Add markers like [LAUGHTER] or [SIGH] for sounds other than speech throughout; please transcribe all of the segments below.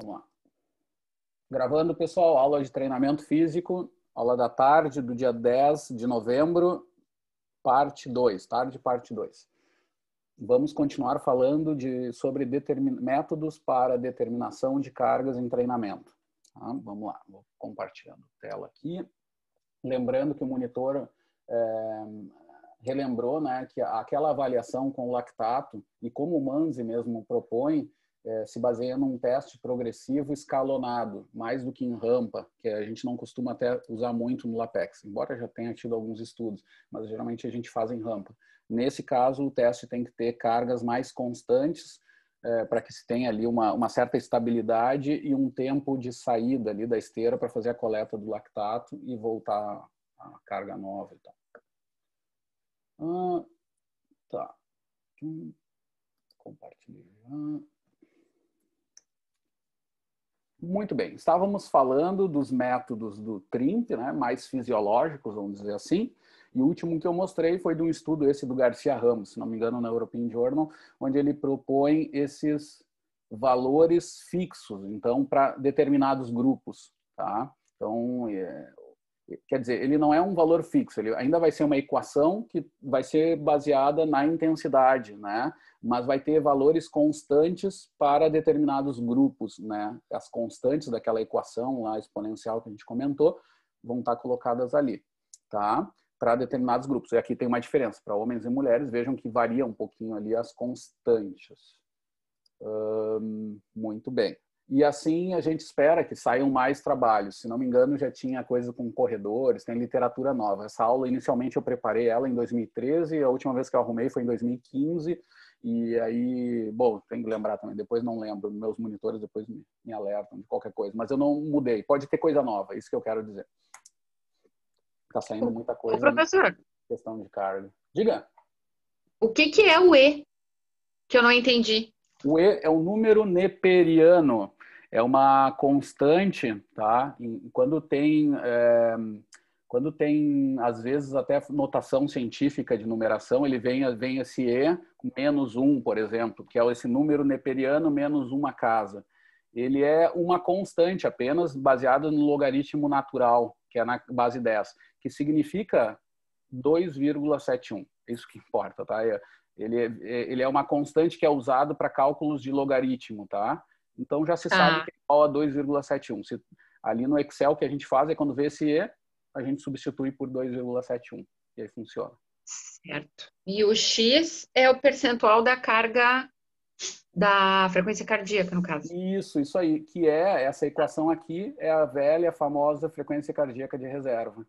Vamos lá. Gravando, pessoal, aula de treinamento físico, aula da tarde do dia 10 de novembro, parte 2, tarde parte 2. Vamos continuar falando de, sobre métodos para determinação de cargas em treinamento. Tá? Vamos lá, vou compartilhando a tela aqui. Lembrando que o monitor é, relembrou né, que aquela avaliação com lactato, e como o Manzi mesmo propõe, é, se baseia num teste progressivo escalonado, mais do que em rampa, que a gente não costuma até usar muito no LAPEX, embora já tenha tido alguns estudos, mas geralmente a gente faz em rampa. Nesse caso, o teste tem que ter cargas mais constantes é, para que se tenha ali uma, uma, certa estabilidade e um tempo de saída ali da esteira para fazer a coleta do lactato e voltar a carga nova e tal. Ah, tá. Hum, Compartilhar. Muito bem, estávamos falando dos métodos do TRIMP, né, mais fisiológicos, vamos dizer assim, e o último que eu mostrei foi de um estudo esse do Garcia Ramos, se não me engano, na European Journal, onde ele propõe esses valores fixos, então, para determinados grupos, tá? Então, é, quer dizer, ele não é um valor fixo, ele ainda vai ser uma equação que vai ser baseada na intensidade, né? Mas vai ter valores constantes para determinados grupos, né? As constantes daquela equação lá exponencial que a gente comentou vão estar colocadas ali, tá? Para determinados grupos. E aqui tem uma diferença para homens e mulheres, vejam que varia um pouquinho ali as constantes. Hum, muito bem. E assim a gente espera que saiam mais trabalhos. Se não me engano, já tinha coisa com corredores, tem literatura nova. Essa aula, inicialmente, eu preparei ela em 2013, a última vez que eu arrumei foi em 2015. E aí, bom, tem que lembrar também, depois não lembro, meus monitores depois me, me alertam de qualquer coisa, mas eu não mudei. Pode ter coisa nova, isso que eu quero dizer. Está saindo muita coisa. Ô, né? professor. Questão de carga. Diga. O que, que é o E? Que eu não entendi. O E é o número neperiano é uma constante, tá? quando tem, é, quando tem, às vezes, até notação científica de numeração, ele vem, vem esse E menos um, por exemplo, que é esse número neperiano menos uma casa. Ele é uma constante apenas baseada no logaritmo natural, que é na base 10, que significa 2,71. É isso que importa, tá? É, ele, é, ele é uma constante que é usado para cálculos de logaritmo, tá? Então já se sabe ah. que é igual a 2,71. ali no Excel que a gente faz é quando vê esse E, a gente substitui por 2,71 e aí funciona. Certo. E o X é o percentual da carga da frequência cardíaca, no caso. Isso, isso aí, que é essa equação aqui, é a velha, famosa frequência cardíaca de reserva.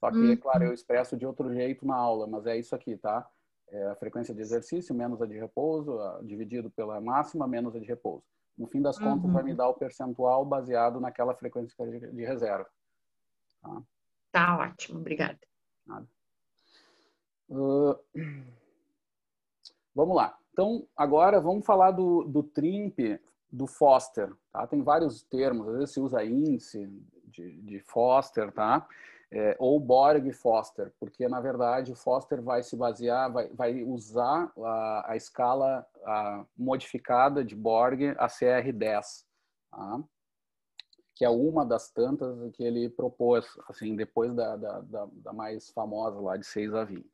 Só que, é claro, eu expresso de outro jeito na aula, mas é isso aqui, tá? É a frequência de exercício menos a de repouso, dividido pela máxima menos a de repouso. No fim das contas, uhum. vai me uhum. dar o percentual baseado naquela frequência é de reserva. Tá, tá ótimo, obrigada. Nada. Uh, vamos lá. Então, agora vamos falar do, do TRIMP, do Foster. Tá? Tem vários termos, às vezes se usa índice de, de Foster, tá? é, ou Borg Foster, porque na verdade o Foster vai se basear, vai, vai usar a, a escala a modificada de Borg, a CR10, tá? que é uma das tantas que ele propôs, assim, depois da, da, da, da mais famosa lá de 6 a 20.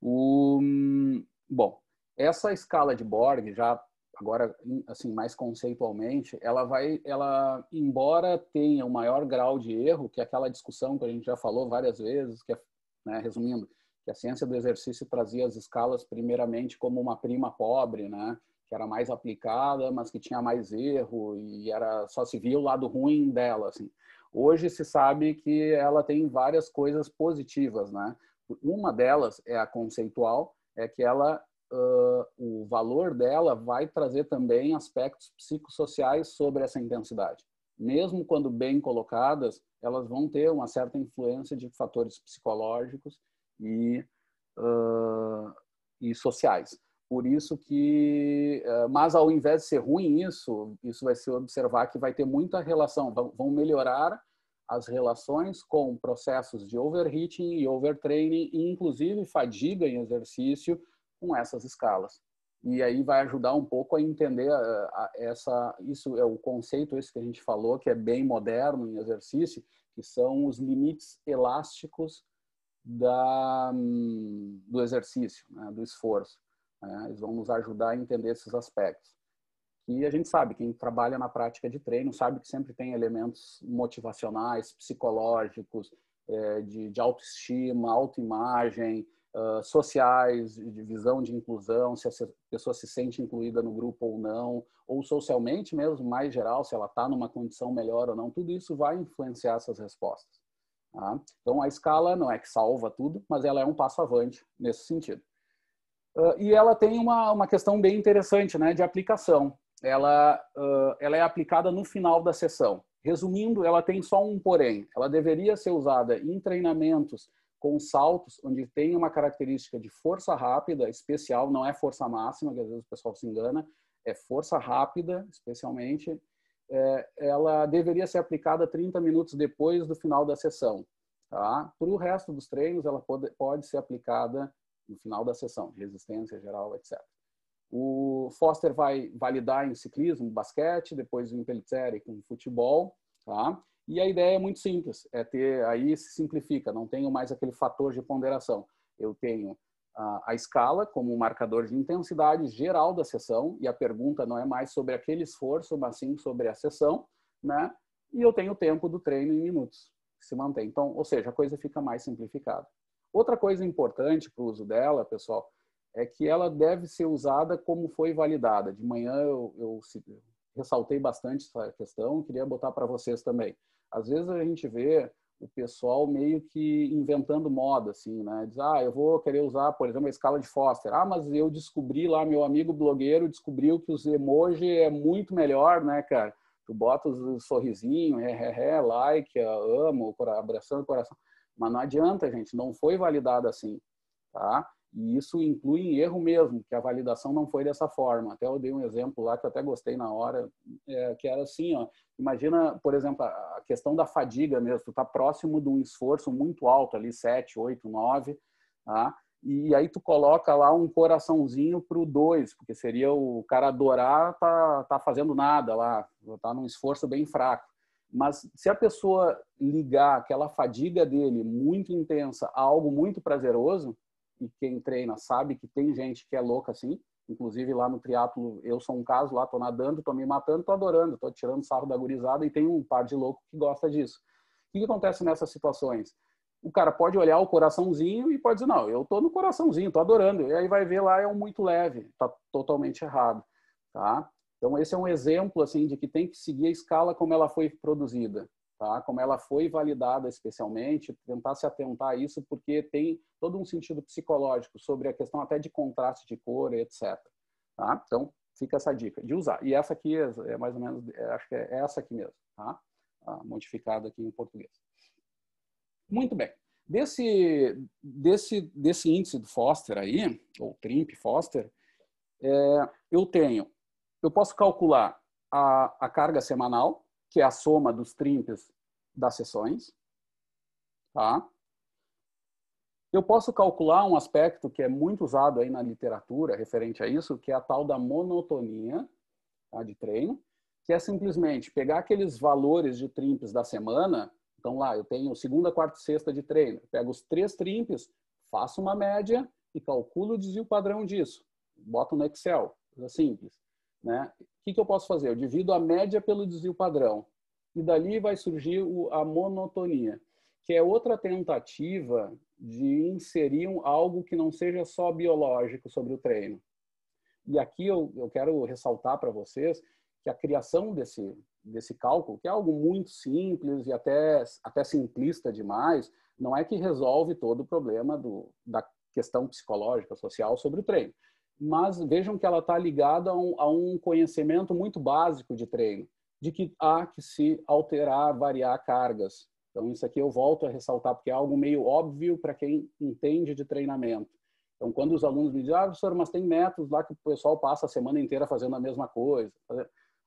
O, hum, bom, essa escala de Borg já agora assim mais conceitualmente, ela vai, ela embora tenha o um maior grau de erro, que é aquela discussão que a gente já falou várias vezes, que é, né, resumindo, que a ciência do exercício trazia as escalas primeiramente como uma prima pobre, né, que era mais aplicada, mas que tinha mais erro e era só se via o lado ruim dela, assim. Hoje se sabe que ela tem várias coisas positivas, né? Uma delas é a conceitual, é que ela uh, o valor dela vai trazer também aspectos psicossociais sobre essa intensidade. Mesmo quando bem colocadas, elas vão ter uma certa influência de fatores psicológicos e, uh, e sociais. Por isso que, mas ao invés de ser ruim isso, isso vai se observar que vai ter muita relação, vão melhorar as relações com processos de overheating e overtraining, e inclusive fadiga em exercício, com essas escalas. E aí vai ajudar um pouco a entender a, eh, a, essa, isso é o conceito esse que a gente falou, que é bem moderno em exercício, que são os limites elásticos da, hum, do exercício, né, do esforço. Né? Eles vão nos ajudar a entender esses aspectos. E a gente sabe, quem trabalha na prática de treino sabe que sempre tem elementos motivacionais, psicológicos, eh, de, de autoestima, autoimagem, ah, sociais, de visão de inclusão, se a pessoa se sente incluída no grupo ou não, ou socialmente mesmo, mais geral, se ela está numa condição melhor ou não, tudo isso vai influenciar essas respostas. Tá? Então, a escala não é que salva tudo, mas ela é um passo avante nesse sentido. Uh, e ela tem uma, uma questão bem interessante né, de aplicação. Ela, uh, ela é aplicada no final da sessão. Resumindo, ela tem só um porém. Ela deveria ser usada em treinamentos com saltos, onde tem uma característica de força rápida especial, não é força máxima, que às vezes o pessoal se engana, é força rápida, especialmente, é, ela deveria ser aplicada 30 minutos depois do final da sessão. Tá? Para o resto dos treinos, ela pode, pode ser aplicada no final da sessão, resistência geral, etc. O Foster vai validar em ciclismo, basquete, depois em pelicere com futebol, tá? E a ideia é muito simples, é ter aí se simplifica, não tenho mais aquele fator de ponderação. Eu tenho a, a escala como um marcador de intensidade geral da sessão e a pergunta não é mais sobre aquele esforço, mas sim sobre a sessão, né? E eu tenho o tempo do treino em minutos que se mantém. Então, ou seja, a coisa fica mais simplificada. Outra coisa importante para o uso dela, pessoal, é que ela deve ser usada como foi validada. De manhã eu, eu ressaltei bastante essa questão, queria botar para vocês também. Às vezes a gente vê o pessoal meio que inventando moda, assim, né? Diz, ah, eu vou querer usar, por exemplo, a escala de Foster. Ah, mas eu descobri lá, meu amigo blogueiro descobriu que os emoji é muito melhor, né, cara? Tu bota o sorrisinho, é, é, é, like, é, amo, abraçando o coração. Mas não adianta, gente, não foi validado assim, tá? E isso inclui em erro mesmo, que a validação não foi dessa forma. Até eu dei um exemplo lá que eu até gostei na hora, é, que era assim, ó, imagina, por exemplo, a questão da fadiga mesmo, tu tá próximo de um esforço muito alto ali, 7, 8, 9, tá? e aí tu coloca lá um coraçãozinho para o 2, porque seria o cara adorar, tá, tá fazendo nada lá, tá num esforço bem fraco. Mas se a pessoa ligar aquela fadiga dele muito intensa a algo muito prazeroso, e quem treina sabe que tem gente que é louca assim. Inclusive lá no triatlo eu sou um caso, lá tô nadando, tô me matando, tô adorando, tô tirando sarro da gurizada e tem um par de louco que gosta disso. O que, acontece nessas situações? O cara pode olhar o coraçãozinho e pode dizer, não, eu tô no coraçãozinho, tô adorando. E aí vai ver lá, é um muito leve, tá totalmente errado, tá? Então esse é um exemplo, assim, de que tem que seguir a escala como ela foi produzida tá? Como ela foi validada especialmente, tentar se atentar a isso porque tem todo um sentido psicológico sobre a questão até de contraste de cor, etc. Tá? Então fica essa dica de usar. E essa aqui é mais ou menos, é, acho que é essa aqui mesmo, tá? Ah, modificada aqui em português. Muito bem. Desse, desse, desse índice do Foster aí, ou TRIMP Foster, é, eu tenho, eu posso calcular a, a carga semanal, que é a soma dos trimpes das sessões. Tá? Eu posso calcular um aspecto que é muito usado aí na literatura referente a isso, que é a tal da monotonia tá, de treino, que é simplesmente pegar aqueles valores de trimpes da semana. Então lá, eu tenho segunda, quarta e sexta de treino. Eu pego os três trimpes, faço uma média e calculo o desvio padrão disso. Boto no Excel, coisa simples. Né? O que, que eu posso fazer? Eu divido a média pelo desvio padrão. E dali vai surgir o, a monotonia, que é outra tentativa de inserir um, algo que não seja só biológico sobre o treino. E aqui eu, eu quero ressaltar para vocês que a criação desse, desse cálculo, que é algo muito simples e até, até simplista demais, não é que resolve todo o problema do, da questão psicológica, social sobre o treino mas vejam que ela está ligada a um, a um conhecimento muito básico de treino, de que há que se alterar, variar cargas. Então, isso aqui eu volto a ressaltar, porque é algo meio óbvio para quem entende de treinamento. Então, quando os alunos me dizem, ah, professor, mas tem métodos lá que o pessoal passa a semana inteira fazendo a mesma coisa.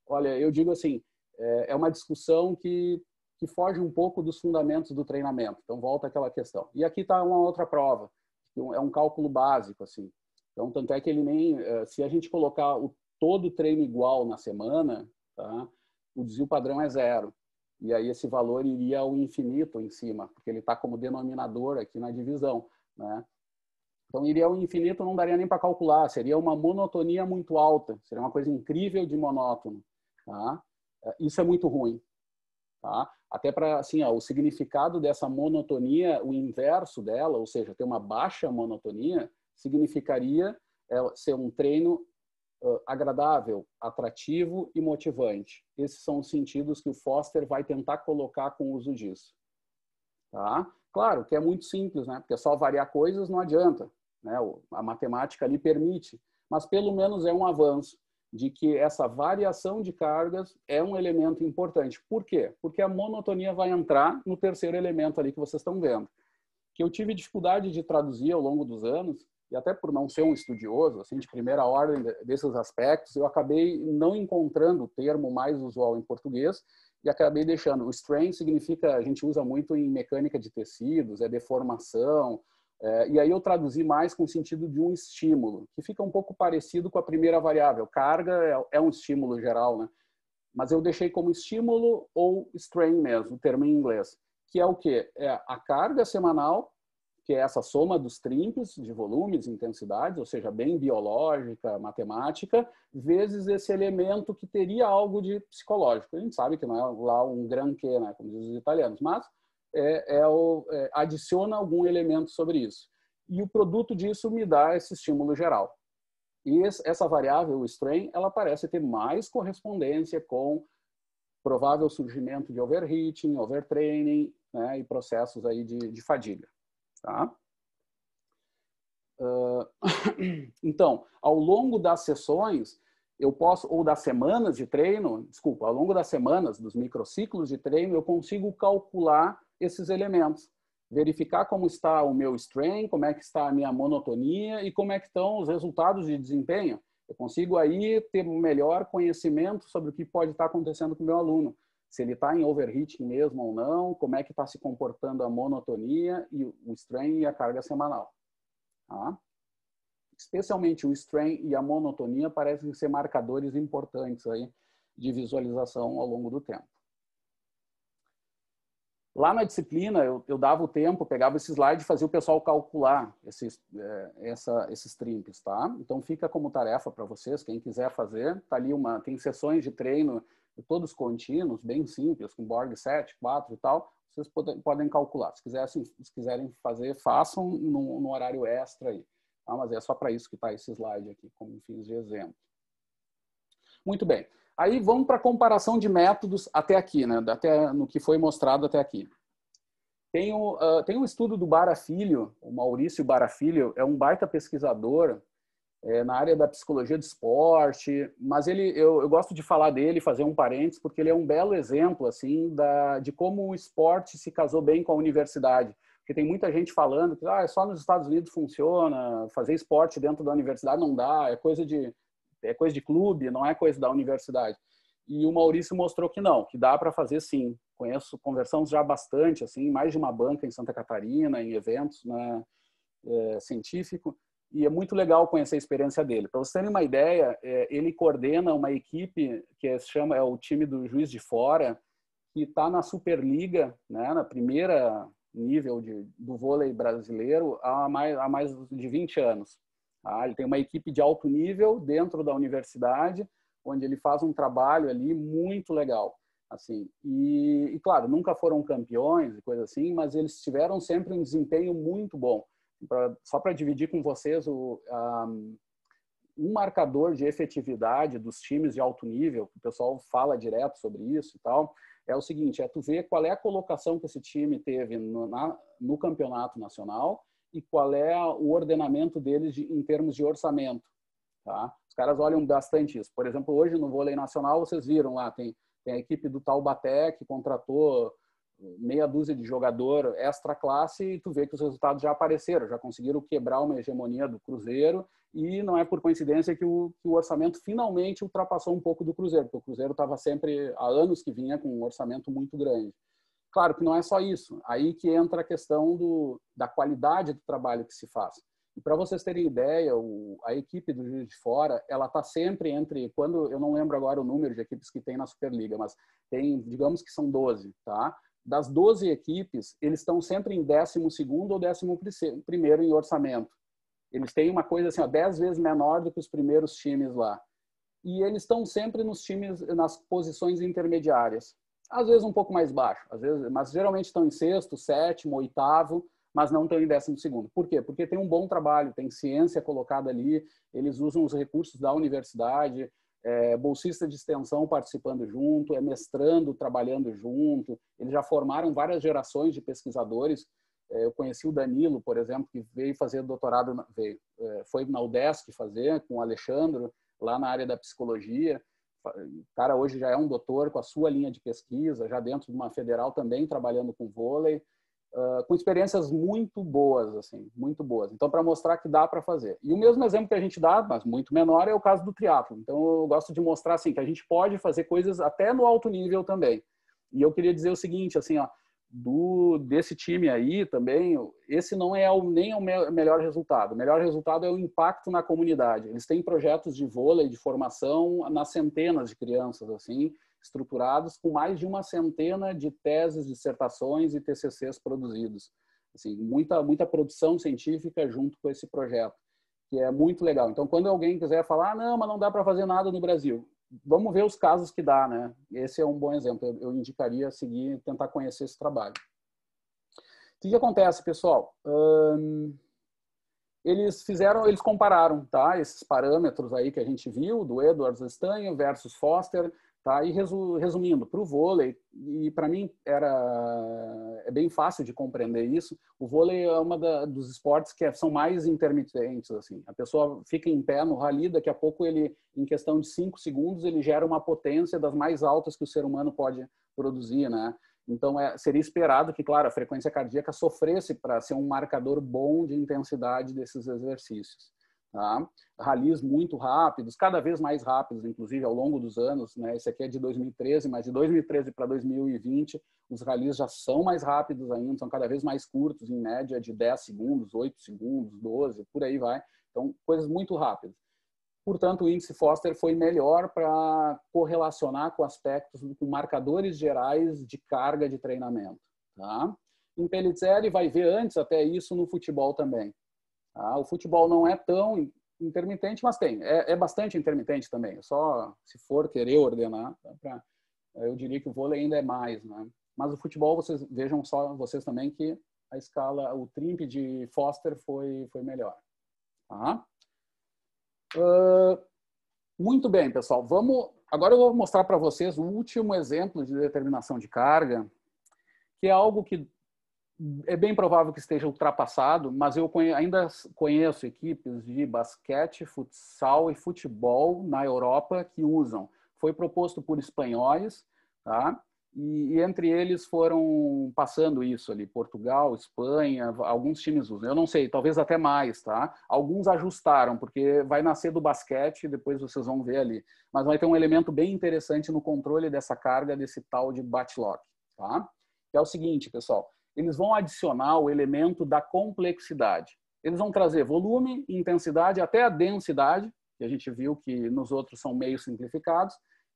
Olha, eu digo assim, é, é uma discussão que, que foge um pouco dos fundamentos do treinamento. Então, volta àquela questão. E aqui está uma outra prova, que é um é cálculo básico, assim. Então, tanto é que ele nem. Eh, se a gente colocar o, todo o treino igual na semana, tá? o desvio padrão é zero. E aí esse valor iria ao infinito em cima, porque ele está como denominador aqui na divisão. Né? Então, iria ao infinito, não daria nem para calcular, seria uma monotonia muito alta, seria uma coisa incrível de monótono. Tá? Eh, isso é muito ruim. Tá? Até para assim, o significado dessa monotonia, o inverso dela, ou seja, ter uma baixa monotonia, significaria é, ser um treino agradável, atrativo e motivante. Esses são os sentidos que o Foster vai tentar colocar com o uso disso. Tá? Claro que é muito simples, né? Porque é só variar coisas não adianta, né? A matemática ali permite, mas pelo menos é um avanço de que essa variação de cargas é um elemento importante. Por quê? Porque a monotonia vai entrar no terceiro elemento ali que vocês estão vendo, que eu tive dificuldade de traduzir ao longo dos anos, e até por não ser um estudioso assim de primeira ordem desses aspectos, eu acabei não encontrando o termo mais usual em português e acabei deixando. O strain significa, a gente usa muito em mecânica de tecidos, é deformação, é, e aí eu traduzi mais com o sentido de um estímulo, que fica um pouco parecido com a primeira variável. Carga é, é um estímulo geral, né? Mas eu deixei como estímulo ou strain mesmo, o termo em inglês, que é o quê? É a carga semanal que é essa soma dos trinques de volumes, intensidades, ou seja, bem biológica, matemática, vezes esse elemento que teria algo de psicológico. A gente sabe que não é lá um gran que, né, como dizem os italianos, mas é, é o, é, adiciona algum elemento sobre isso. E o produto disso me dá esse estímulo geral. E essa variável, o strain, ela parece ter mais correspondência com provável surgimento de overheating, overtraining né, e processos aí de, de fadiga. Tá? Ah, [COUGHS] então, ao longo das sessões, eu posso, ou das semanas de treino, desculpa, ao longo das semanas, dos microciclos de treino, eu consigo calcular esses elementos. Verificar como está o meu strain, como é que está a minha monotonia e como é que estão os resultados de desempenho. Eu consigo aí ter um melhor conhecimento sobre o que pode estar acontecendo com o meu aluno se ele está em overheating mesmo ou não, como é que está se comportando a monotonia e o strain e a carga semanal. Tá? Especialmente o strain e a monotonia parecem ser marcadores importantes aí de visualização ao longo do tempo. Lá na disciplina, eu, eu dava o tempo, pegava esse slide e fazia o pessoal calcular esses, é, essa, esses trimps, tá? Então fica como tarefa para vocês, quem quiser fazer. Tá ali uma, tem sessões de treino todos contínuos, bem simples, com Borg 7, 4 e tal, vocês pode, podem calcular. Se, quisessem, se quiserem fazer, façam no, no horário extra aí. Tá? Mas é só para isso que está esse slide aqui, como fins de exemplo. Muito bem. Aí vamos para a comparação de métodos até aqui, né? até no que foi mostrado até aqui. Tem, o, uh, tem um estudo do Barafilho o Maurício Barafilho é um baita pesquisador é, na área da psicologia do esporte, mas ele, eu, eu, gosto de falar dele, fazer um parênteses, porque ele é um belo exemplo assim da, de como o esporte se casou bem com a universidade. Porque tem muita gente falando que ah, só nos Estados Unidos funciona, fazer esporte dentro da universidade não dá, é coisa de, é coisa de clube, não é coisa da universidade. E o Maurício mostrou que não, que dá para fazer sim. Conheço, conversamos já bastante, assim, mais de uma banca em Santa Catarina, em eventos né, é, científico e é muito legal conhecer a experiência dele. Para vocês terem uma ideia, é, ele coordena uma equipe que é, se chama é o time do Juiz de Fora, que está na Superliga, né, na primeira nível de, do vôlei brasileiro há mais, há mais de 20 anos. Tá? ele tem uma equipe de alto nível dentro da universidade, onde ele faz um trabalho ali muito legal. assim E, e claro, nunca foram campeões e coisa assim, mas eles tiveram sempre um desempenho muito bom pra, só para dividir com vocês o, um, um marcador de efetividade dos times de alto nível, que o pessoal fala direto sobre isso e tal, é o seguinte, é tu ver qual é a colocação que esse time teve no, na, no campeonato nacional e qual é o ordenamento deles de, em termos de orçamento, tá? Os caras olham bastante isso. Por exemplo, hoje no vôlei nacional, vocês viram lá, tem, tem a equipe do Taubaté que contratou meia dúzia de jogador extra classe e tu vê que os resultados já apareceram, já conseguiram quebrar uma hegemonia do Cruzeiro e não é por coincidência que o, que o orçamento finalmente ultrapassou um pouco do Cruzeiro, porque o Cruzeiro estava sempre há anos que vinha com um orçamento muito grande. Claro que não é só isso, aí que entra a questão do, da qualidade do trabalho que se faz. E para vocês terem ideia, o, a equipe do Juiz de Fora, ela está sempre entre, quando eu não lembro agora o número de equipes que tem na Superliga, mas tem, digamos que são 12, tá? das 12 equipes, eles estão sempre em 12 ou 11 primeiro em orçamento. Eles têm uma coisa assim, 10 vezes menor do que os primeiros times lá. E eles estão sempre nos times, nas posições intermediárias. Às vezes um pouco mais baixo, às vezes, mas geralmente estão em sexto, sétimo, oitavo, mas não estão em décimo segundo. Por quê? Porque tem um bom trabalho, tem ciência colocada ali, eles usam os recursos da universidade, é bolsista de extensão participando junto, é mestrando trabalhando junto. Eles já formaram várias gerações de pesquisadores. É, eu conheci o Danilo, por exemplo, que veio fazer doutorado, na, veio, é, foi na UDESC fazer com o Alexandre, lá na área da psicologia. O cara hoje já é um doutor com a sua linha de pesquisa, já dentro de uma federal também trabalhando com vôlei. Ah, com experiências muito boas, assim, muito boas. Então, para mostrar que dá para fazer. E o mesmo exemplo que a gente dá, mas muito menor, é o caso do triatlo. Então, eu gosto de mostrar assim que a gente pode fazer coisas até no alto nível também. E eu queria dizer o seguinte, assim, ó, do desse time aí também, esse não é o, nem o me melhor resultado. O melhor resultado é o impacto na comunidade. Eles têm projetos de vôlei, de formação nas centenas de crianças, assim, estruturados com mais de uma centena de teses, dissertações e TCCs produzidos. Assim, muita, muita produção científica junto com esse projeto, que é muito legal. Então, quando alguém quiser falar, ah, não, mas não dá para fazer nada no Brasil, vamos ver os casos que dá, né? Esse é um bom exemplo. Eu, eu indicaria seguir, tentar conhecer esse trabalho. O que, que acontece, pessoal? eles fizeram, eles compararam, tá? Esses parâmetros aí que a gente viu do Edwards Stanho versus Foster Tá? E resu, resumindo, para o vôlei, e para mim era, é bem fácil de compreender isso, o vôlei é um dos esportes que é, são mais intermitentes. assim. A pessoa fica em pé no rally, daqui a pouco ele, em questão de cinco segundos, ele gera uma potência das mais altas que o ser humano pode produzir, né? Então, é, seria esperado que, claro, a frequência cardíaca sofresse para ser um marcador bom de intensidade desses exercícios. Tá? Ralis muito rápidos, cada vez mais rápidos, inclusive ao longo dos anos. Né? Esse aqui é de 2013, mas de 2013 para 2020, os ralis já são mais rápidos ainda, são cada vez mais curtos, em média de 10 segundos, 8 segundos, 12, por aí vai. Então, coisas muito rápidas. Portanto, o índice Foster foi melhor para correlacionar com aspectos, com marcadores gerais de carga de treinamento. Tá? Em Pellizzeri vai ver antes até isso no futebol também. Ah, o futebol não é tão intermitente, mas tem. É, é, bastante intermitente também. É só se for querer ordenar, pra, eu diria que o vôlei ainda é mais, né? Mas o futebol, vocês vejam só vocês também que a escala, o trimpe de Foster foi, foi melhor. Tá? Uh, muito bem, pessoal. Vamos agora eu vou mostrar para vocês um último exemplo de determinação de carga, que é algo que é bem provável que esteja ultrapassado, mas eu ainda conheço equipes de basquete, futsal e futebol na Europa que usam. Foi proposto por espanhóis, tá? E, e entre eles foram passando isso ali, Portugal, Espanha, alguns times usam. Eu não sei, talvez até mais, tá? Alguns ajustaram, porque vai nascer do basquete, depois vocês vão ver ali. Mas vai ter um elemento bem interessante no controle dessa carga, desse tal de batlock, tá? Que é o seguinte, pessoal eles vão adicionar o elemento da complexidade. Eles vão trazer volume, intensidade, até a densidade, que a gente viu que nos outros são meio simplificados,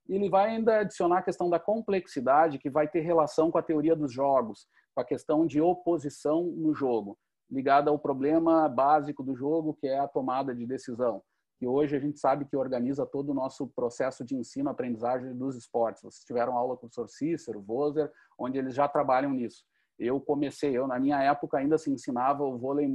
e ele vai ainda adicionar a questão da complexidade, que vai ter relação com a teoria dos jogos, com a questão de oposição no jogo, ligada ao problema básico do jogo, que é a tomada de decisão, que hoje a gente sabe que organiza todo o nosso processo de ensino-aprendizagem dos esportes. Vocês tiveram aula com o professor Cícero, Voser, onde eles já trabalham nisso eu comecei, eu na minha época ainda se ensinava o vôlei,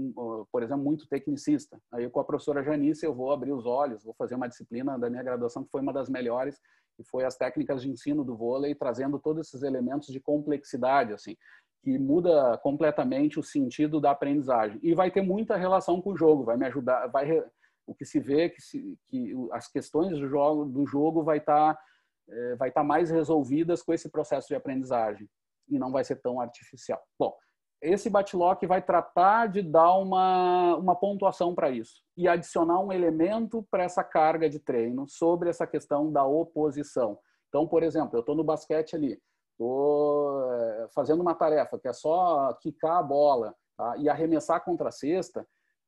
por exemplo, muito tecnicista. Aí com a professora Janice eu vou abrir os olhos, vou fazer uma disciplina da minha graduação que foi uma das melhores, que foi as técnicas de ensino do vôlei, trazendo todos esses elementos de complexidade, assim, que muda completamente o sentido da aprendizagem. E vai ter muita relação com o jogo, vai me ajudar, vai o que se vê que, se, que as questões do jogo do jogo vai estar tá, eh, tá mais resolvidas com esse processo de aprendizagem e não vai ser tão artificial. Bom, esse batlock vai tratar de dar uma, uma pontuação para isso e adicionar um elemento para essa carga de treino sobre essa questão da oposição. Então, por exemplo, eu estou no basquete ali, estou eh, fazendo uma tarefa que é só quicar a bola tá? e arremessar contra a cesta,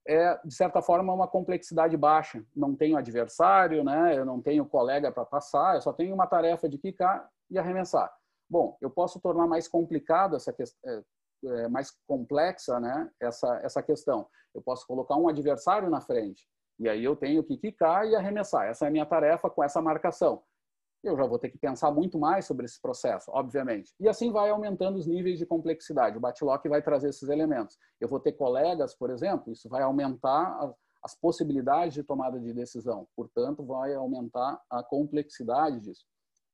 é, de certa forma, uma complexidade baixa. Não tenho adversário, né? eu não tenho colega para passar, eu só tenho uma tarefa de quicar e arremessar. Bom, eu posso tornar mais complicado essa questão, é, é, mais complexa né, essa, essa questão. Eu posso colocar um adversário na frente, e aí eu tenho que quicar e arremessar. Essa é a minha tarefa com essa marcação. Eu já vou ter que pensar muito mais sobre esse processo, obviamente. E assim vai aumentando os níveis de complexidade. O Batlock vai trazer esses elementos. Eu vou ter colegas, por exemplo, isso vai aumentar as possibilidades de tomada de decisão. Portanto, vai aumentar a complexidade disso.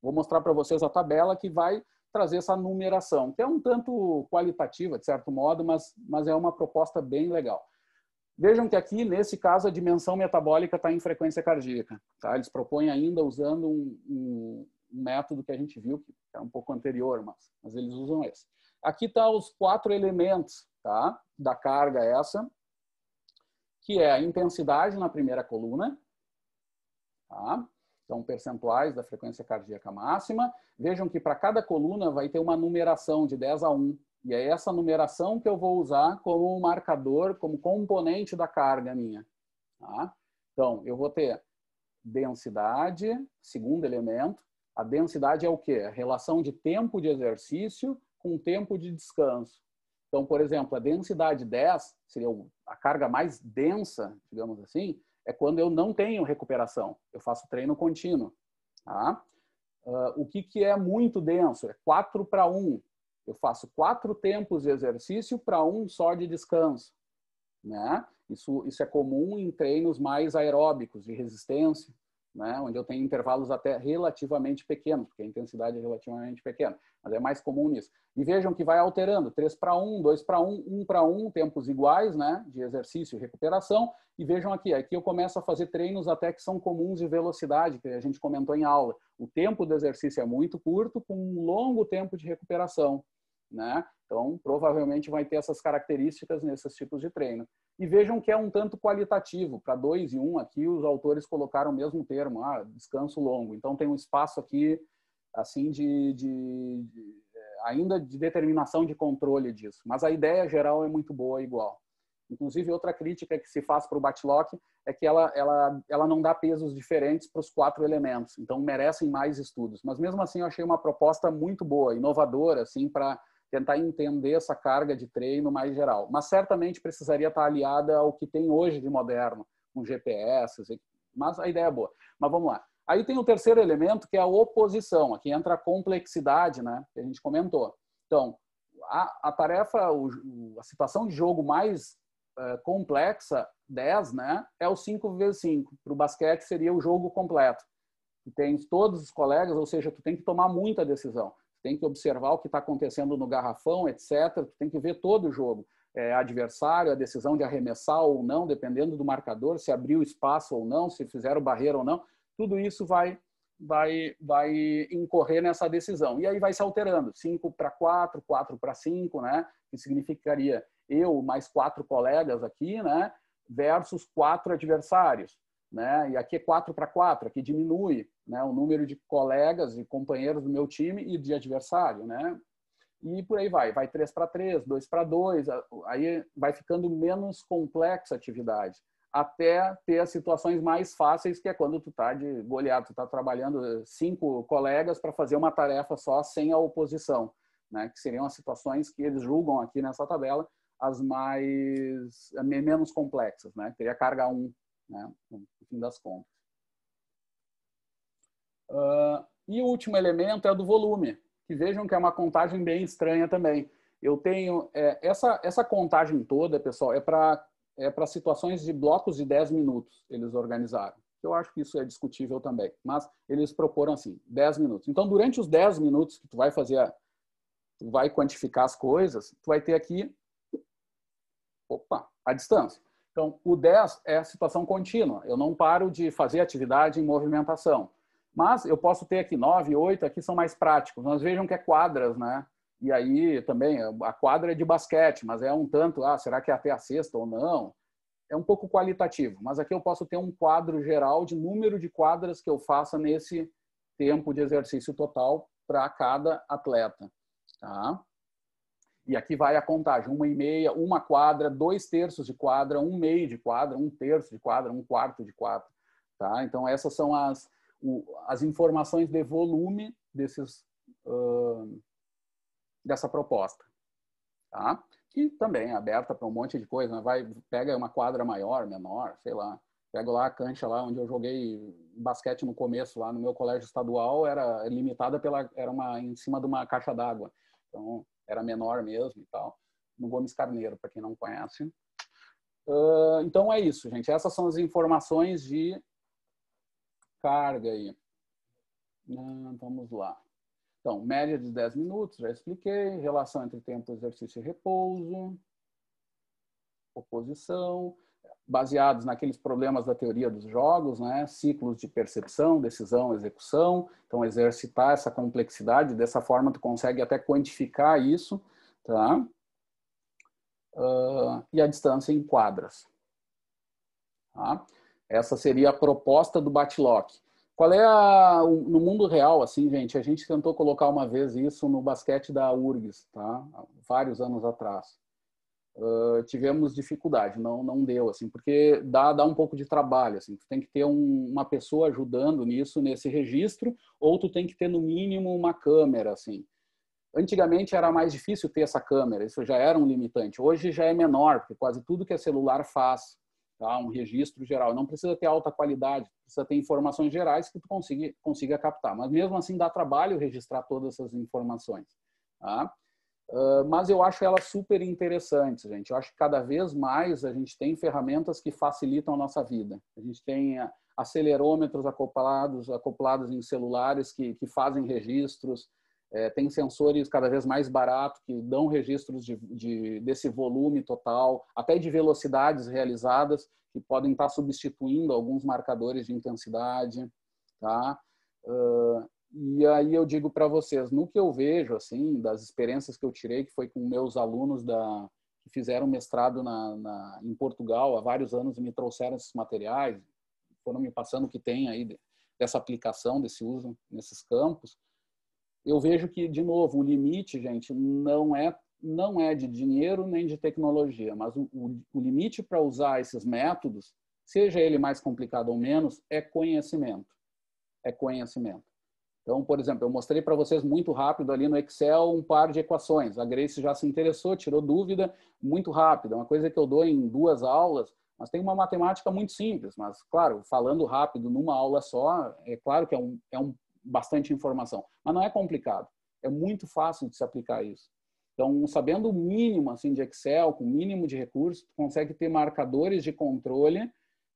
Vou mostrar para vocês a tabela que vai trazer essa numeração, que é um tanto qualitativa, de certo modo, mas, mas é uma proposta bem legal. Vejam que aqui, nesse caso, a dimensão metabólica está em frequência cardíaca. Tá? Eles propõem ainda usando um, um, método que a gente viu, que é um pouco anterior, mas, mas eles usam esse. Aqui estão tá os quatro elementos tá? da carga essa, que é a intensidade na primeira coluna, tá? São percentuais da frequência cardíaca máxima. Vejam que para cada coluna vai ter uma numeração de 10 a 1. E é essa numeração que eu vou usar como marcador, como componente da carga minha. Tá? Então, eu vou ter densidade, segundo elemento. A densidade é o quê? A relação de tempo de exercício com tempo de descanso. Então, por exemplo, a densidade 10 seria a carga mais densa, digamos assim, é quando eu não tenho recuperação, eu faço treino contínuo. Tá? Uh, o que, que é muito denso? É 4 para 1. Eu faço quatro tempos de exercício para um só de descanso. Né? Isso, isso é comum em treinos mais aeróbicos, de resistência né, onde eu tenho intervalos até relativamente pequenos, porque a intensidade é relativamente pequena, mas é mais comum nisso. E vejam que vai alterando, 3 para 1, 2 para 1, 1 para 1, tempos iguais, né, de exercício e recuperação, e vejam aqui, aqui eu começo a fazer treinos até que são comuns de velocidade, que a gente comentou em aula. O tempo do exercício é muito curto, com um longo tempo de recuperação, né? Então, provavelmente vai ter essas características nesses tipos de treino. E vejam que é um tanto qualitativo, para dois e um aqui os autores colocaram o mesmo termo, ah, descanso longo. Então tem um espaço aqui assim de, de, de é, ainda de determinação de controle disso, mas a ideia geral é muito boa igual. Inclusive, outra crítica que se faz para o Batlock é que ela, ela, ela não dá pesos diferentes para os quatro elementos, então merecem mais estudos. Mas mesmo assim, eu achei uma proposta muito boa, inovadora, assim, para tentar entender essa carga de treino mais geral. Mas certamente precisaria estar aliada ao que tem hoje de moderno, com GPS, mas a ideia é boa. Mas vamos lá. Aí tem o terceiro elemento, que é a oposição. Aqui entra a complexidade, né? que a gente comentou. Então, a, a tarefa, o, a situação de jogo mais uh, complexa, 10, né? é o 5 vezes 5 Para o basquete, seria o jogo completo. Tu tens todos os colegas, ou seja, tu tem que tomar muita decisão tem que observar o que está acontecendo no garrafão, etc. Tu tem que ver todo o jogo. É, adversário, a decisão de arremessar ou não, dependendo do marcador, se abriu espaço ou não, se fizeram barreira ou não, tudo isso vai vai vai incorrer nessa decisão. E aí vai se alterando, 5 para 4, 4 para 5, né? Que significaria eu mais quatro colegas aqui, né? Versus quatro adversários, né? E aqui é 4 para 4, aqui diminui, né, o número de colegas e companheiros do meu time e de adversário, né? E por aí vai, vai 3 para 3, 2 para 2, aí vai ficando menos complexa a atividade, até ter as situações mais fáceis, que é quando tu tá de goleado, tu tá trabalhando eh, cinco colegas para fazer uma tarefa só sem a oposição, né? Que seriam as situações que eles julgam aqui nessa tabela as mais eh, menos complexas, né? Teria carga 1, né, no fim das contas. Uh, e o último elemento é do volume, que vejam que é uma contagem bem estranha também. Eu tenho é, essa, essa contagem toda, pessoal, é para é para situações de blocos de 10 minutos, eles organizaram. Eu acho que isso é discutível também, mas eles proporam assim, 10 minutos. Então, durante os 10 minutos que tu vai fazer, a, tu vai quantificar as coisas, tu vai ter aqui, opa, a distância. Então, o 10 é a situação contínua. Eu não paro de fazer atividade em movimentação. Mas eu posso ter aqui nove, oito, aqui são mais práticos. Mas vejam que é quadras, né? E aí também, a quadra é de basquete, mas é um tanto, ah, será que é até a sexta ou não? É um pouco qualitativo, mas aqui eu posso ter um quadro geral de número de quadras que eu faça nesse tempo de exercício total para cada atleta. Tá? E aqui vai a contagem: uma e meia, uma quadra, dois terços de quadra, um meio de quadra, um terço de quadra, um quarto de quadra. Tá? Então, essas são as, o, as informações de volume desses, uh, dessa proposta. Tá? Que também é aberta para um monte de coisa, né? vai, pega uma quadra maior, menor, sei lá. Pego lá a cancha lá onde eu joguei basquete no começo, lá no meu colégio estadual, era limitada pela, era uma, em cima de uma caixa d'água. Então, era menor mesmo e tal. No Gomes Carneiro, para quem não conhece, Uh, então é isso, gente. Essas são as informações de carga aí. Ah, vamos lá. Então, média de 10 minutos, já expliquei. Relação entre tempo, exercício e repouso. Oposição. Baseados naqueles problemas da teoria dos jogos, né? ciclos de percepção, decisão, execução. Então, exercitar essa complexidade. Dessa forma, tu consegue até quantificar isso. Tá? Uh, e a distância em quadras. Tá? Essa seria a proposta do Batlock. Qual é a, no mundo real, assim, gente? A gente tentou colocar uma vez isso no basquete da URGS, tá? Vários anos atrás. Uh, tivemos dificuldade, não, não deu, assim, porque dá, dá um pouco de trabalho, assim. Tu tem que ter um, uma pessoa ajudando nisso, nesse registro, ou tu tem que ter, no mínimo, uma câmera, assim. Antigamente era mais difícil ter essa câmera, isso já era um limitante. Hoje já é menor, porque quase tudo que é celular faz tá? um registro geral. Não precisa ter alta qualidade, precisa ter informações gerais que tu consiga, consiga captar. Mas mesmo assim dá trabalho registrar todas essas informações. Tá? Uh, mas eu acho elas super interessantes, gente. Eu acho que cada vez mais a gente tem ferramentas que facilitam a nossa vida. A gente tem ah, acelerômetros acoplados, acoplados em celulares que, que fazem registros. É, tem sensores cada vez mais baratos que dão registros de, de, desse volume total, até de velocidades realizadas, que podem estar substituindo alguns marcadores de intensidade. Tá? Uh, e aí eu digo para vocês, no que eu vejo, assim, das experiências que eu tirei, que foi com meus alunos da, que fizeram mestrado na, na, em Portugal há vários anos e me trouxeram esses materiais, foram me passando o que tem aí dessa aplicação, desse uso nesses campos, eu vejo que, de novo, o limite, gente, não é não é de dinheiro nem de tecnologia, mas o, o, limite para usar esses métodos, seja ele mais complicado ou menos, é conhecimento. É conhecimento. Então, por exemplo, eu mostrei para vocês muito rápido ali no Excel um par de equações. A Grace já se interessou, tirou dúvida, muito rápido. É uma coisa que eu dou em duas aulas, mas tem uma matemática muito simples. Mas, claro, falando rápido numa aula só, é claro que é um, é um bastante informação. Mas não é complicado. É muito fácil de se aplicar isso. Então, sabendo o mínimo assim, de Excel, com o mínimo de recursos, consegue ter marcadores de controle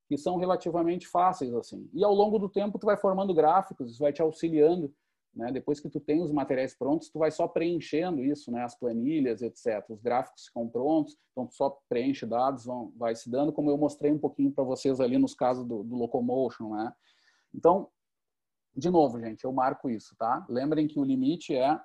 que são relativamente fáceis. assim. E ao longo do tempo, tu vai formando gráficos, isso vai te auxiliando. Né? Depois que tu tem os materiais prontos, tu vai só preenchendo isso, né? as planilhas, etc. Os gráficos ficam prontos, então tu só preenche dados, vão, vai se dando, como eu mostrei um pouquinho para vocês ali nos casos do, do Locomotion. Né? Então, de novo, gente, eu marco isso, tá? Lembrem que o limite é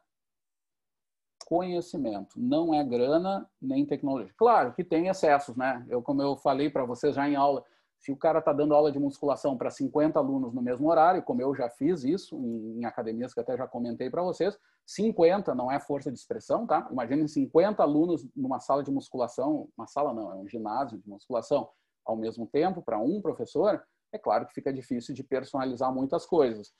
conhecimento, não é grana nem tecnologia. Claro que tem excessos, né? Eu, como eu falei para vocês já em aula, se o cara está dando aula de musculação para 50 alunos no mesmo horário, como eu já fiz isso em, em academias que até já comentei para vocês, 50 não é força de expressão, tá? Imaginem 50 alunos numa sala de musculação, uma sala não, é um ginásio de musculação, ao mesmo tempo para um professor, é claro que fica difícil de personalizar muitas coisas,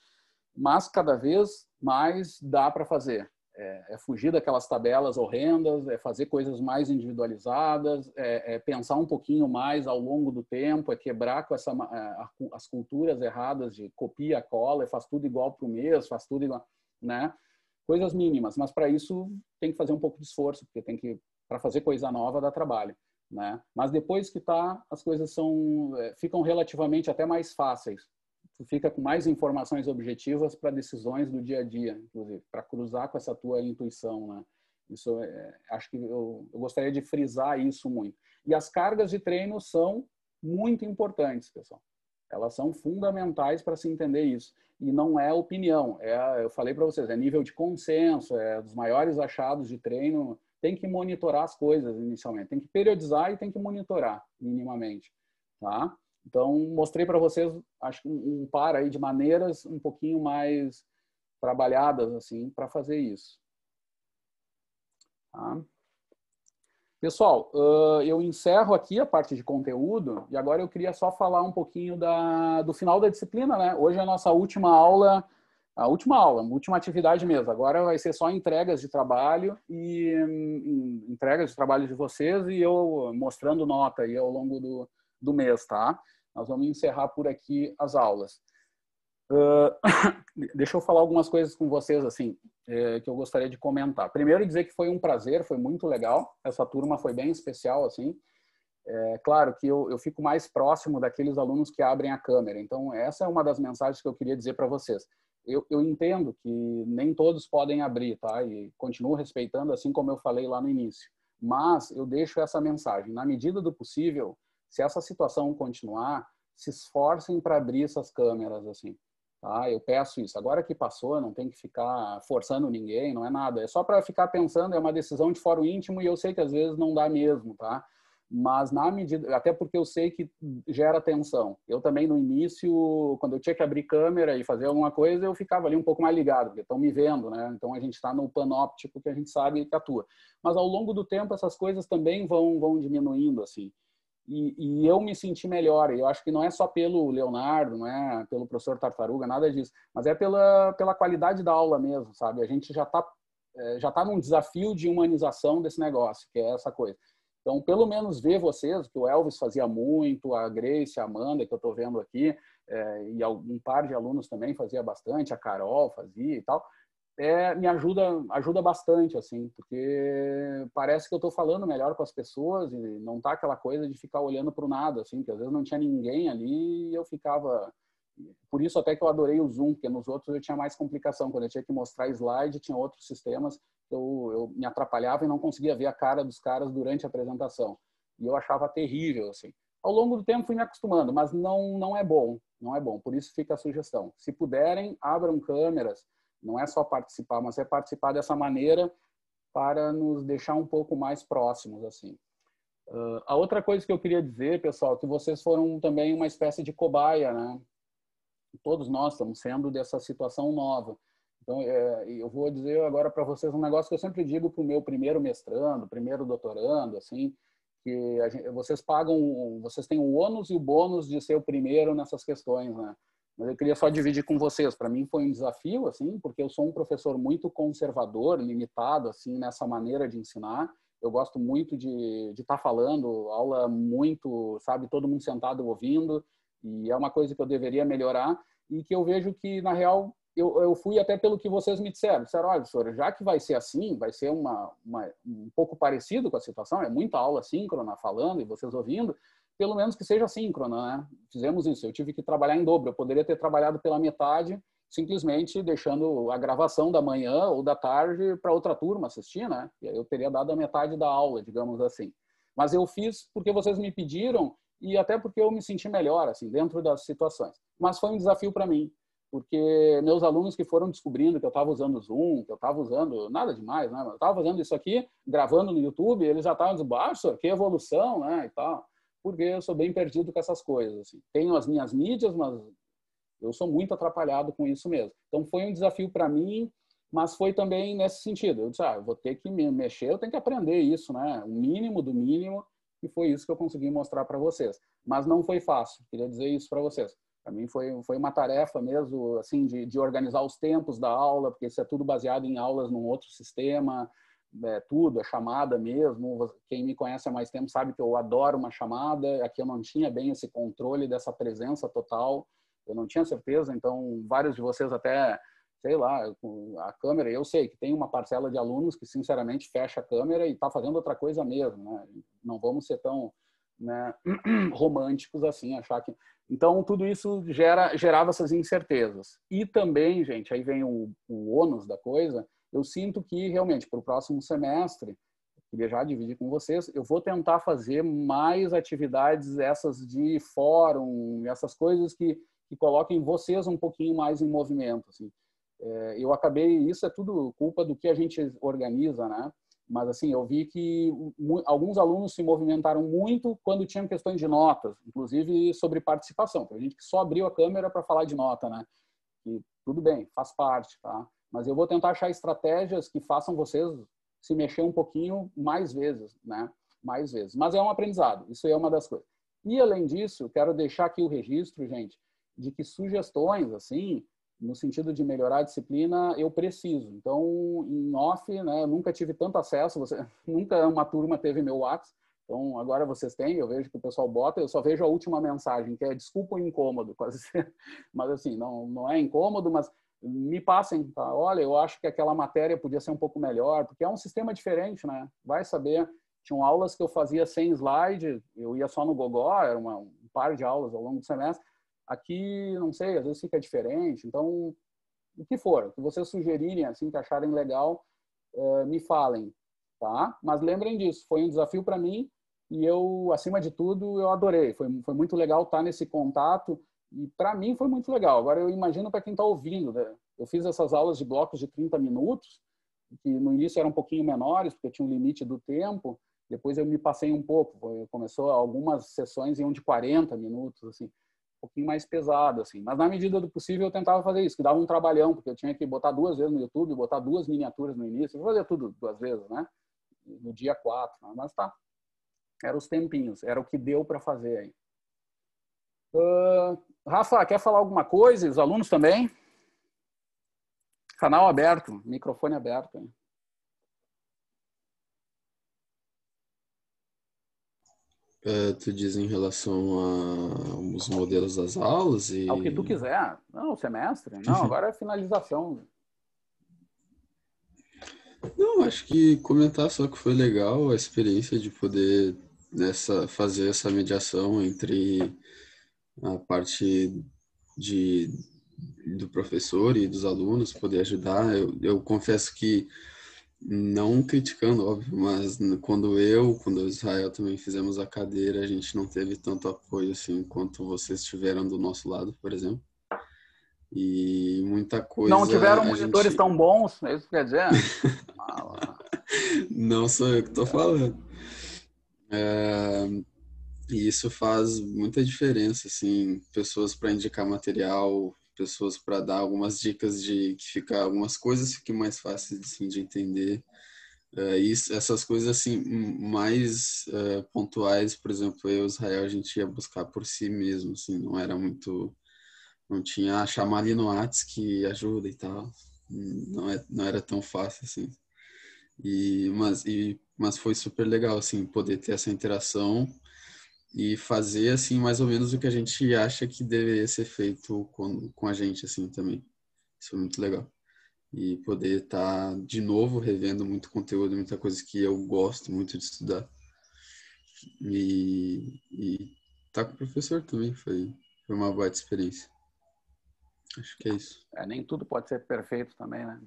mas cada vez mais dá para fazer. É, é, fugir daquelas tabelas horrendas, é fazer coisas mais individualizadas, é, é pensar um pouquinho mais ao longo do tempo, é quebrar com essa, é, as culturas erradas de copia, cola, faz tudo igual para o mês, faz tudo igual, né? Coisas mínimas, mas para isso tem que fazer um pouco de esforço, porque tem que para fazer coisa nova dá trabalho. Né? Mas depois que está, as coisas são, é, ficam relativamente até mais fáceis. Tu fica com mais informações objetivas para decisões do dia a dia, inclusive, para cruzar com essa tua intuição. Né? Isso, é, é, acho que eu, eu gostaria de frisar isso muito. E as cargas de treino são muito importantes, pessoal. Elas são fundamentais para se entender isso. E não é opinião, é, eu falei para vocês, é nível de consenso, é dos maiores achados de treino tem que monitorar as coisas inicialmente, tem que periodizar e tem que monitorar minimamente, tá? Então, mostrei para vocês, acho que um par aí de maneiras um pouquinho mais trabalhadas, assim, para fazer isso. Tá? Pessoal, eu encerro aqui a parte de conteúdo e agora eu queria só falar um pouquinho da, do final da disciplina, né? Hoje é a nossa última aula a última aula, a última atividade mesmo. Agora vai ser só entregas de trabalho e hum, entregas de trabalho de vocês e eu mostrando nota aí ao longo do, do mês, tá? Nós vamos encerrar por aqui as aulas. Uh, [COUGHS] deixa eu falar algumas coisas com vocês assim é, que eu gostaria de comentar. Primeiro dizer que foi um prazer, foi muito legal. Essa turma foi bem especial assim. É, claro que eu, eu fico mais próximo daqueles alunos que abrem a câmera. Então essa é uma das mensagens que eu queria dizer para vocês eu, eu, entendo que nem todos podem abrir, tá? E continuo respeitando, assim como eu falei lá no início. Mas eu deixo essa mensagem: na medida do possível, se essa situação continuar, se esforcem para abrir essas câmeras, assim. Tá? Eu peço isso. Agora que passou, não tem que ficar forçando ninguém, não é nada. É só para ficar pensando, é uma decisão de fórum íntimo e eu sei que às vezes não dá mesmo, tá? mas na medida, até porque eu sei que gera tensão. Eu também no início, quando eu tinha que abrir câmera e fazer alguma coisa, eu ficava ali um pouco mais ligado, porque estão me vendo, né? Então a gente está no panóptico que a gente sabe que atua. Mas ao longo do tempo essas coisas também vão vão diminuindo assim. E, e eu me senti melhor. E eu acho que não é só pelo Leonardo, não é pelo professor Tartaruga, nada disso, mas é pela pela qualidade da aula mesmo, sabe? A gente já está eh, já está num desafio de humanização desse negócio, que é essa coisa. Então, pelo menos ver vocês, que o Elvis fazia muito, a Grace, a Amanda, que eu estou vendo aqui, é, e um par de alunos também fazia bastante, a Carol fazia e tal, é, me ajuda ajuda bastante, assim, porque parece que eu estou falando melhor com as pessoas e não tá aquela coisa de ficar olhando para o nada, assim, que às vezes não tinha ninguém ali e eu ficava... Por isso até que eu adorei o Zoom, porque nos outros eu tinha mais complicação. Quando eu tinha que mostrar slide, tinha outros sistemas eu, eu me atrapalhava e não conseguia ver a cara dos caras durante a apresentação. E eu achava terrível, assim. Ao longo do tempo fui me acostumando, mas não, não é bom, não é bom. Por isso fica a sugestão. Se puderem, abram câmeras. Não é só participar, mas é participar dessa maneira para nos deixar um pouco mais próximos, assim. Uh, a outra coisa que eu queria dizer, pessoal, que vocês foram também uma espécie de cobaia, né? Todos nós estamos sendo dessa situação nova. Então, é, eu vou dizer agora para vocês um negócio que eu sempre digo para o meu primeiro mestrando, primeiro doutorando, assim, que gente, vocês pagam, vocês têm o ônus e o bônus de ser o primeiro nessas questões, né? Mas eu queria só dividir com vocês. Para mim foi um desafio, assim, porque eu sou um professor muito conservador, limitado, assim, nessa maneira de ensinar. Eu gosto muito de estar tá falando, aula muito, sabe, todo mundo sentado ouvindo, e é uma coisa que eu deveria melhorar e que eu vejo que, na real, eu, eu fui até pelo que vocês me disseram. Disseram, olha, professor, já que vai ser assim, vai ser uma, uma, um pouco parecido com a situação, é muita aula síncrona falando e vocês ouvindo, pelo menos que seja síncrona, né? Fizemos isso, eu tive que trabalhar em dobro, eu poderia ter trabalhado pela metade, simplesmente deixando a gravação da manhã ou da tarde para outra turma assistir, né? E aí eu teria dado a metade da aula, digamos assim. Mas eu fiz porque vocês me pediram e até porque eu me senti melhor, assim, dentro das situações. Mas foi um desafio para mim porque meus alunos que foram descobrindo que eu estava usando Zoom, que eu estava usando nada demais, né? Eu estava fazendo isso aqui, gravando no YouTube, eles já estavam dizendo, ah, que evolução, né? E tal, porque eu sou bem perdido com essas coisas. Assim. Tenho as minhas mídias, mas eu sou muito atrapalhado com isso mesmo. Então foi um desafio para mim, mas foi também nesse sentido. Eu disse, ah, eu vou ter que me mexer, eu tenho que aprender isso, né? O mínimo do mínimo. E foi isso que eu consegui mostrar para vocês. Mas não foi fácil, queria dizer isso para vocês para mim foi, foi uma tarefa mesmo, assim, de, de organizar os tempos da aula, porque isso é tudo baseado em aulas num outro sistema, é, tudo, a é chamada mesmo. Quem me conhece há mais tempo sabe que eu adoro uma chamada. Aqui eu não tinha bem esse controle dessa presença total. Eu não tinha certeza, então vários de vocês até, sei lá, a câmera, eu sei que tem uma parcela de alunos que sinceramente fecha a câmera e está fazendo outra coisa mesmo, né? Não vamos ser tão né, [CLEARS THROAT] românticos assim, achar que então tudo isso gera gerava essas incertezas e também gente aí vem o, o ônus da coisa eu sinto que realmente para o próximo semestre queria já dividir com vocês eu vou tentar fazer mais atividades essas de fórum essas coisas que que coloquem vocês um pouquinho mais em movimento assim é, eu acabei isso é tudo culpa do que a gente organiza né mas assim, eu vi que alguns alunos se movimentaram muito quando tinham questões de notas, inclusive sobre participação. Tem gente que só abriu a câmera para falar de nota, né? E tudo bem, faz parte, tá? Mas eu vou tentar achar estratégias que façam vocês se mexer um pouquinho mais vezes, né? Mais vezes. Mas é um aprendizado, isso é uma das coisas. E além disso, quero deixar aqui o registro, gente, de que sugestões, assim, no sentido de melhorar a disciplina, eu preciso. Então, em off, né, eu nunca tive tanto acesso, você, [LAUGHS] nunca uma turma teve meu WhatsApp, então agora vocês têm, eu vejo que o pessoal bota, eu só vejo a última mensagem, que é desculpa o incômodo, [LAUGHS] quase, mas assim, não, não é incômodo, mas me passem, tá? olha, eu acho que aquela matéria podia ser um pouco melhor, porque é um sistema diferente, né? Vai saber, tinham aulas que eu fazia sem slide, eu ia só no gogó, era uma, um par de aulas ao longo do semestre, Aqui, não sei, às vezes fica diferente. Então, o que for, o que vocês sugerirem, assim, que acharem legal, eh, me falem, tá? Mas lembrem disso, foi um desafio para mim e eu, acima de tudo, eu adorei. Foi, foi muito legal estar tá nesse contato e para mim foi muito legal. Agora eu imagino para quem está ouvindo, né? eu fiz essas aulas de blocos de 30 minutos, que no início eram um pouquinho menores, porque tinha um limite do tempo, depois eu me passei um pouco, começou algumas sessões em um de 40 minutos, assim um pouquinho mais pesado, assim. Mas na medida do possível eu tentava fazer isso, que dava um trabalhão, porque eu tinha que botar duas vezes no YouTube, botar duas miniaturas no início, fazer tudo duas vezes, né? No dia quatro, né? mas tá. Eram os tempinhos, era o que deu para fazer aí. Uh, Rafa, quer falar alguma coisa? Os alunos também? Canal aberto, microfone aberto. Hein? É, tu diz em relação aos modelos das aulas e... Ao que tu quiser. Não, semestre. Não, uhum. agora é finalização. Não, acho que comentar só que foi legal a experiência de poder nessa, fazer essa mediação entre a parte de, do professor e dos alunos, poder ajudar. Eu, eu confesso que não criticando, óbvio, mas quando eu, quando o Israel também fizemos a cadeira, a gente não teve tanto apoio assim quanto vocês tiveram do nosso lado, por exemplo. E muita coisa. Não tiveram monitores gente... tão bons, é isso que quer dizer? [LAUGHS] Ah, não sou eu que estou falando. É... E isso faz muita diferença, assim, pessoas para indicar material, pessoas para dar algumas dicas de que ficar algumas coisas fiquem mais fáceis assim, de entender. Uh, é, isso, essas coisas assim mais uh, pontuais, por exemplo, eu Israel a gente ia buscar por si mesmo, assim, não era muito, não tinha ah, chamar ali no Whats que ajuda e tal, não, é, não era tão fácil assim. E mas e mas foi super legal assim poder ter essa interação e fazer assim mais ou menos o que a gente acha que deveria ser feito com, com a gente assim também. Isso foi muito legal. E poder estar tá, de novo revendo muito conteúdo, muita coisa que eu gosto muito de estudar. E, e tá com o professor também, foi, foi uma baita experiência. Acho que é isso. É, nem tudo pode ser perfeito também, né?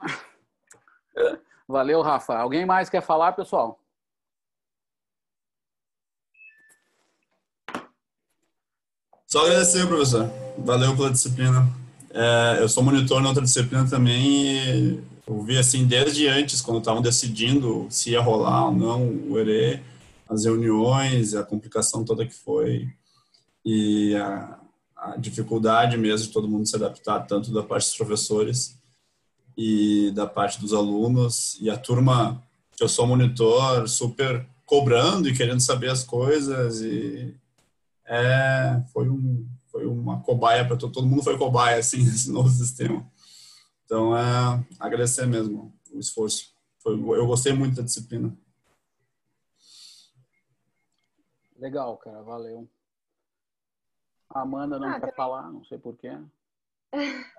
[LAUGHS] Valeu, Rafa. Alguém mais quer falar, pessoal? Só agradecer, professor. Valeu pela disciplina. É, eu sou monitor na outra disciplina também e eu vi assim desde antes, quando estavam decidindo se ia rolar ou não o ERE, as reuniões, a complicação toda que foi e a, a dificuldade mesmo de todo mundo se adaptar, tanto da parte dos professores e da parte dos alunos e a turma que eu sou monitor super cobrando e querendo saber as coisas e é, foi, um, foi uma cobaia para todo, todo mundo foi cobaia assim [LAUGHS] nesse novo sistema. Então é agradecer mesmo o esforço. Foi, eu gostei muito da disciplina. Legal, cara, valeu. A Amanda não ah, quer falar, não sei porquê. [LAUGHS]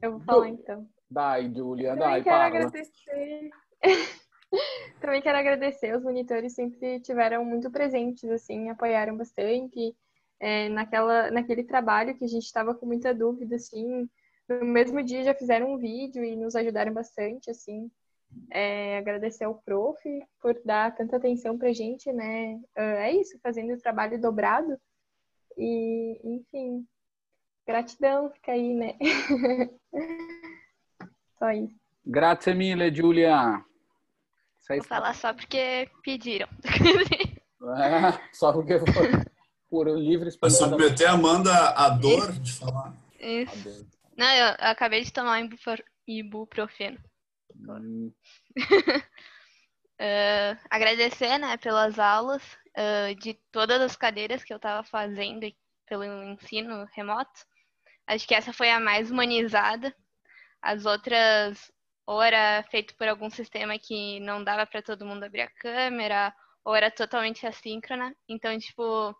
Eu vou falar então. Dai, Julia, dai, para. agradecer. [LAUGHS] [LAUGHS] Também quero agradecer, os monitores sempre tiveram muito presentes, assim, apoiaram bastante é, naquela, naquele trabalho que a gente estava com muita dúvida, assim, no mesmo dia já fizeram um vídeo e nos ajudaram bastante, assim, é, agradecer ao prof por dar tanta atenção pra gente, né, ah, é isso, fazendo o trabalho dobrado e, enfim, gratidão fica aí, né. [LAUGHS] Só isso. Grazie mille, Giulia. Vou falar só porque pediram. É, só porque foi por livre expressão. submeter a Amanda à dor Isso. de falar. Isso. Não, eu, acabei de tomar ibuprofeno. uh, [LAUGHS] agradecer, né, pelas aulas, uh, de todas as cadeiras que eu estava fazendo pelo ensino remoto. Acho que essa foi a mais humanizada. As outras ou era feito por algum sistema que não dava para todo mundo abrir a câmera, ou era totalmente assíncrona. Então, tipo,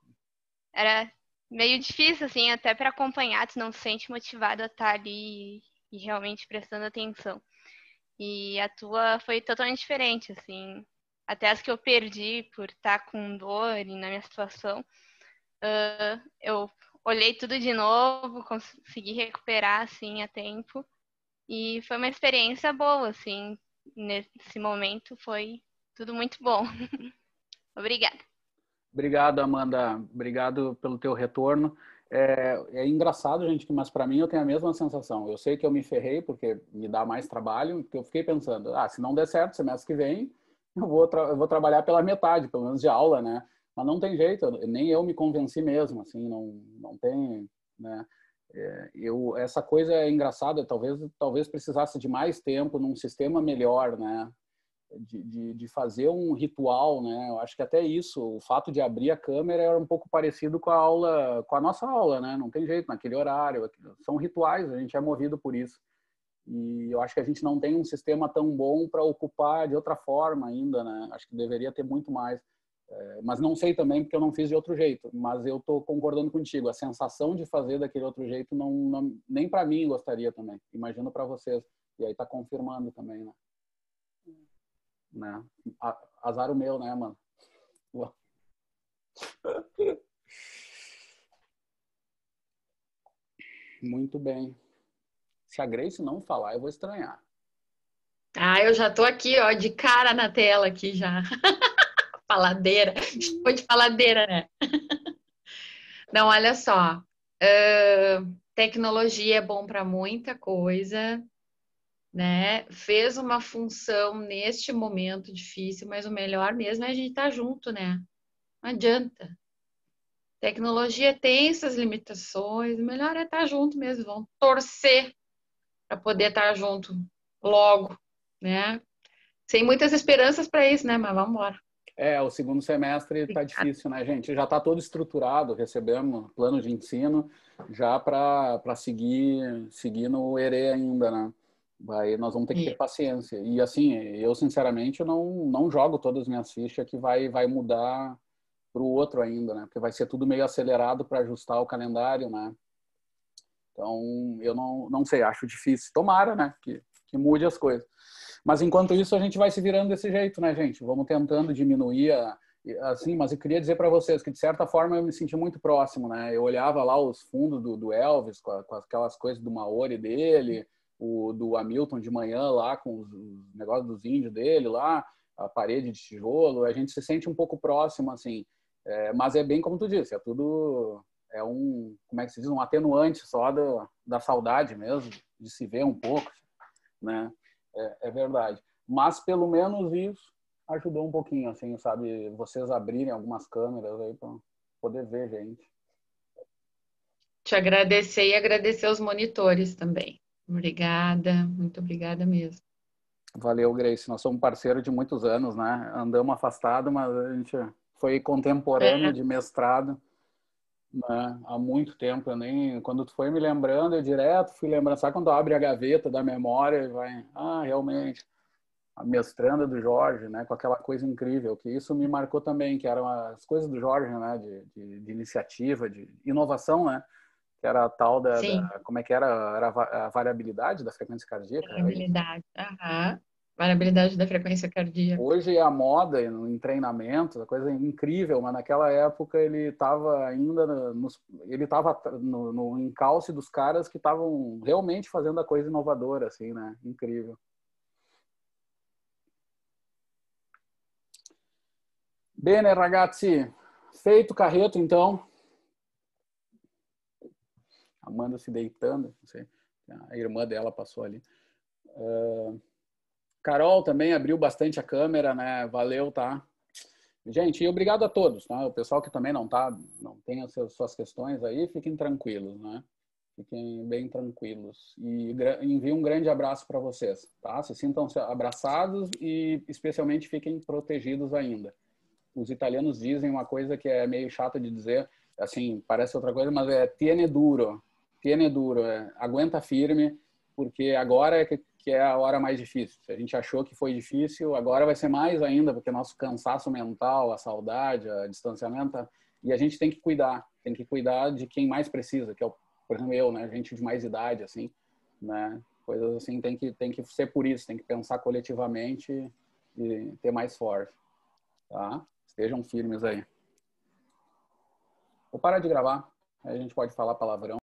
era meio difícil, assim, até para acompanhar, tu não se sente motivado a estar tá ali e realmente prestando atenção. E a tua foi totalmente diferente, assim. Até as que eu perdi por estar tá com dor e na minha situação, uh, eu olhei tudo de novo, consegui recuperar, assim, a tempo. E foi uma experiência boa, assim. Nesse momento foi tudo muito bom. [LAUGHS] Obrigada. Obrigado, Amanda. Obrigado pelo teu retorno. É, é engraçado, gente, mas para mim eu tenho a mesma sensação. Eu sei que eu me ferrei porque me dá mais trabalho, porque eu fiquei pensando, ah, se não der certo semestre que vem, eu vou, eu vou trabalhar pela metade, pelo menos de aula, né? Mas não tem jeito, nem eu me convenci mesmo, assim, não, não tem, né? É, eu essa coisa é engraçada talvez talvez precisasse de mais tempo num sistema melhor né de, de, de, fazer um ritual né eu acho que até isso o fato de abrir a câmera era um pouco parecido com a aula com a nossa aula né não tem jeito naquele horário são rituais a gente é movido por isso e eu acho que a gente não tem um sistema tão bom para ocupar de outra forma ainda né acho que deveria ter muito mais é, mas não sei também porque eu não fiz de outro jeito. Mas eu estou concordando contigo. A sensação de fazer daquele outro jeito não, não nem para mim gostaria também. Imagino para vocês. E aí está confirmando também, né? né? azar o meu, né, mano? Muito bem. Se a Grace não falar, eu vou estranhar. Ah, eu já tô aqui, ó, de cara na tela aqui já. [LAUGHS] faladeira. Estou [LAUGHS] de faladeira, né? [LAUGHS] Não, olha só. Uh, tecnologia é bom para muita coisa, né? Fez uma função neste momento difícil, mas o melhor mesmo é a gente estar tá junto, né? Não adianta. Tecnologia tem essas limitações, o melhor é estar tá junto mesmo, vão torcer para poder estar tá junto logo, né? Sem muitas esperanças para isso, né? Mas vamos embora. É, o segundo semestre está difícil, né, gente? Já está todo estruturado, recebemos plano de ensino já para seguir, seguir no ERE ainda, né? Vai, nós vamos ter que ter paciência. E assim, eu sinceramente não, não jogo todas as minhas fichas que vai, vai mudar para o outro ainda, né? Porque vai ser tudo meio acelerado para ajustar o calendário, né? Então, eu não, não sei, acho difícil. Tomara, né? Que, que mude as coisas. Mas enquanto isso, a gente vai se virando desse jeito, né, gente? Vamos tentando diminuir a, assim, mas eu queria dizer para vocês que de certa forma eu me senti muito próximo, né? Eu olhava lá os fundos do, do Elvis com, a, com, aquelas coisas do Maori dele, o do Hamilton de manhã lá com os, os negócios dos índios dele lá, a parede de tijolo, a gente se sente um pouco próximo assim. É, mas é bem como tu disse, é tudo é um, como é que se diz, um atenuante só do, da saudade mesmo de se ver um pouco, né? é, é verdade. Mas pelo menos isso ajudou um pouquinho, assim, sabe? Vocês abrirem algumas câmeras aí para poder ver gente. Te agradecer e agradecer os monitores também. Obrigada, muito obrigada mesmo. Valeu, Grace. Nós somos parceiros de muitos anos, né? Andamos afastados, mas a gente foi contemporâneo é. de mestrado né? há muito tempo. Eu nem, quando tu foi me lembrando, eu direto fui lembrando. Sabe quando abre a gaveta da memória e vai, ah, realmente, a mestranda do Jorge, né? Com aquela coisa incrível, que isso me marcou também, que eram as coisas do Jorge, né? De, de, de iniciativa, de inovação, né? Que era a tal da, da como é que era, era a variabilidade da frequência cardíaca. Variabilidade, aham. Variabilidade da frequência cardíaca. Hoje é a moda em treinamento, a coisa é incrível, mas naquela época ele estava ainda no, ele estava no, no encalce dos caras que estavam realmente fazendo a coisa inovadora, assim, né? Incrível. Bene, ragazzi, feito o carreto, então. Amanda se deitando, não sei. A irmã dela passou ali. Uh... Carol também abriu bastante a câmera, né? Valeu, tá? Gente, e obrigado a todos, tá? O pessoal que também não tá, não tem as suas questões aí, fiquem tranquilos, né? Fiquem bem tranquilos. E envio um grande abraço para vocês, tá? Se sintam abraçados e especialmente fiquem protegidos ainda. Os italianos dizem uma coisa que é meio chata de dizer, assim, parece outra coisa, mas é tiene duro, tiene duro, é, aguenta firme, porque agora é que é a hora mais difícil. Se a gente achou que foi difícil, agora vai ser mais ainda, porque nosso cansaço mental, a saudade, a distanciamento, e a gente tem que cuidar, tem que cuidar de quem mais precisa, que é, o, por exemplo, eu, né, gente de mais idade, assim, né, coisas assim, tem que, tem que ser por isso, tem que pensar coletivamente e ter mais forte, tá? Estejam firmes aí. Vou parar de gravar, aí a gente pode falar palavrão.